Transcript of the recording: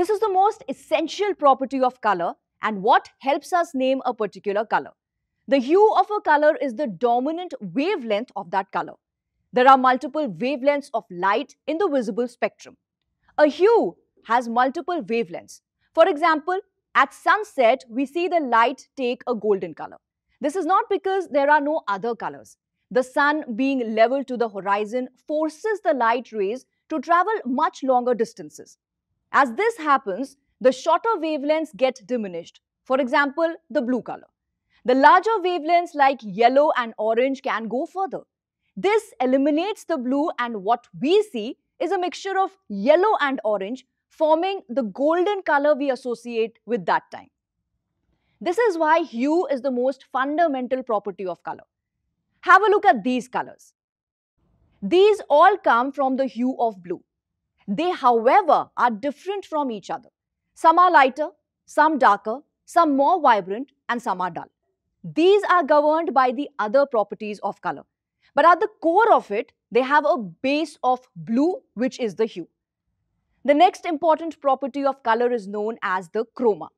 This is the most essential property of color and what helps us name a particular color. The hue of a color is the dominant wavelength of that color. There are multiple wavelengths of light in the visible spectrum. A hue has multiple wavelengths. For example, at sunset, we see the light take a golden color. This is not because there are no other colors. The sun being level to the horizon forces the light rays to travel much longer distances. As this happens, the shorter wavelengths get diminished. For example, the blue color. The larger wavelengths like yellow and orange can go further. This eliminates the blue and what we see is a mixture of yellow and orange forming the golden color we associate with that time. This is why hue is the most fundamental property of color. Have a look at these colors. These all come from the hue of blue. They, however, are different from each other. Some are lighter, some darker, some more vibrant, and some are dull. These are governed by the other properties of color. But at the core of it, they have a base of blue, which is the hue. The next important property of color is known as the chroma.